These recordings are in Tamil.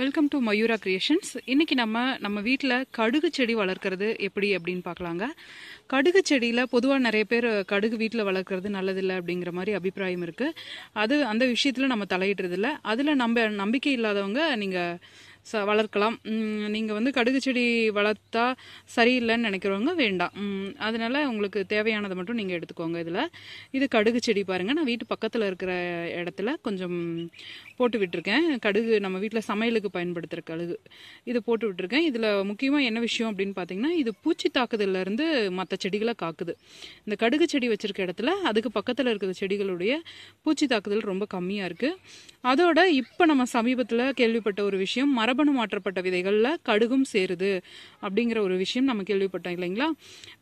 வெல்கம் டு மயூரா கிரியேஷன்ஸ் இன்றைக்கி நம்ம நம்ம வீட்டில் கடுகு செடி வளர்க்குறது எப்படி அப்படின்னு பார்க்கலாங்க கடுகு செடியில் பொதுவாக நிறைய பேர் கடுகு வீட்டில் வளர்க்குறது நல்லதில்லை அப்படிங்கிற மாதிரி அபிப்பிராயம் இருக்குது அது அந்த விஷயத்தில் நம்ம தலையிடுறதில்ல அதில் நம்ம நம்பிக்கை இல்லாதவங்க நீங்கள் ச வளர்க்கலாம் நீங்கள் வந்து கடுகு செடி வளர்த்தா சரியில்லைன்னு நினைக்கிறவங்க வேண்டாம் அதனால் உங்களுக்கு தேவையானதை மட்டும் நீங்கள் எடுத்துக்கோங்க இதில் இது கடுகு செடி பாருங்கள் நான் வீட்டு பக்கத்தில் இருக்கிற இடத்துல கொஞ்சம் போட்டு விட்டுருக்கேன் கடுகு நம்ம வீட்டில் சமையலுக்கு பயன்படுத்துகிற கடுகு இதை போட்டு விட்டுருக்கேன் இதில் முக்கியமாக என்ன விஷயம் அப்படின்னு பார்த்தீங்கன்னா இது பூச்சி தாக்குதல்லேருந்து மற்ற செடிகளை காக்குது இந்த கடுகு செடி வச்சுருக்க இடத்துல அதுக்கு பக்கத்தில் இருக்கிற செடிகளுடைய பூச்சி தாக்குதல் ரொம்ப கம்மியாக இருக்குது அதோட இப்போ நம்ம சமீபத்தில் கேள்விப்பட்ட ஒரு விஷயம் மர மரபணு மாற்றப்பட்ட விதைகளில் கடுகும் சேருது அப்படிங்கிற ஒரு விஷயம் நம்ம கேள்விப்பட்டோம் இல்லைங்களா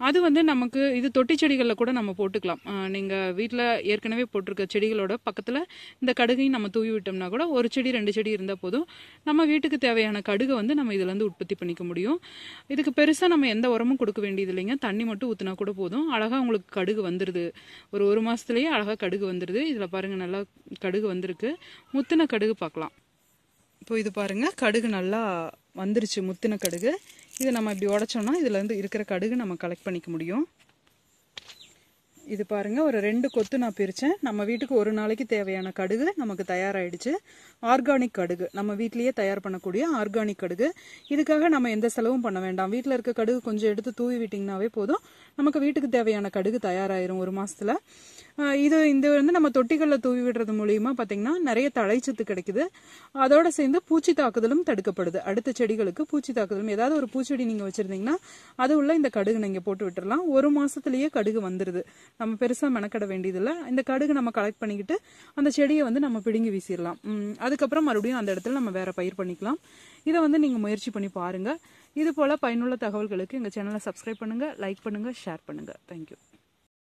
அது வந்து நமக்கு இது தொட்டி செடிகளில் கூட நம்ம போட்டுக்கலாம் நீங்கள் வீட்டில் ஏற்கனவே போட்டிருக்க செடிகளோட பக்கத்தில் இந்த கடுகையும் நம்ம தூவி விட்டோம்னா கூட ஒரு செடி ரெண்டு செடி இருந்தால் போதும் நம்ம வீட்டுக்கு தேவையான கடுகை வந்து நம்ம இதுலேருந்து உற்பத்தி பண்ணிக்க முடியும் இதுக்கு பெருசாக நம்ம எந்த உரமும் கொடுக்க வேண்டியது இல்லைங்க தண்ணி மட்டும் ஊற்றினா கூட போதும் அழகாக உங்களுக்கு கடுகு வந்துடுது ஒரு ஒரு மாதத்துலேயே அழகாக கடுகு வந்துடுது இதில் பாருங்கள் நல்லா கடுகு வந்திருக்கு முத்தின கடுகு பார்க்கலாம் இப்போ இது பாருங்கள் கடுகு நல்லா வந்துருச்சு முத்தின கடுகு இது நம்ம இப்படி உடச்சோன்னா இதுலேருந்து இருக்கிற கடுகு நம்ம கலெக்ட் பண்ணிக்க முடியும் இது பாருங்கள் ஒரு ரெண்டு கொத்து நான் பிரித்தேன் நம்ம வீட்டுக்கு ஒரு நாளைக்கு தேவையான கடுகு நமக்கு தயாராகிடுச்சு ஆர்கானிக் கடுகு நம்ம வீட்லேயே தயார் பண்ணக்கூடிய ஆர்கானிக் கடுகு இதுக்காக நம்ம எந்த செலவும் பண்ண வேண்டாம் வீட்டில் இருக்க கடுகு கொஞ்சம் எடுத்து தூவி விட்டிங்கனாவே போதும் நமக்கு வீட்டுக்கு தேவையான கடுகு தயாராயிரும் ஒரு மாதத்தில் இது இந்த வந்து நம்ம தொட்டிகளில் தூவி விடுறது மூலியமா பார்த்தீங்கன்னா நிறைய தழைச்சத்து கிடைக்குது அதோடு சேர்ந்து பூச்சி தாக்குதலும் தடுக்கப்படுது அடுத்த செடிகளுக்கு பூச்சி தாக்குதலும் ஏதாவது ஒரு பூச்செடி நீங்கள் வச்சுருந்தீங்கன்னா அது உள்ள இந்த கடுகு நீங்கள் போட்டு விட்டுடலாம் ஒரு மாதத்துலேயே கடுகு வந்துடுது நம்ம பெருசாக மெனக்கட வேண்டியதில்லை இந்த கடுகு நம்ம கலெக்ட் பண்ணிக்கிட்டு அந்த செடியை வந்து நம்ம பிடுங்கி வீசிடலாம் அதுக்கப்புறம் மறுபடியும் அந்த இடத்துல நம்ம வேற பயிர் பண்ணிக்கலாம் இதை வந்து நீங்கள் முயற்சி பண்ணி பாருங்கள் இது போல் பயனுள்ள தகவல்களுக்கு எங்கள் சேனலை சப்ஸ்கிரைப் பண்ணுங்கள் லைக் பண்ணுங்கள் ஷேர் பண்ணுங்கள் தேங்க்யூ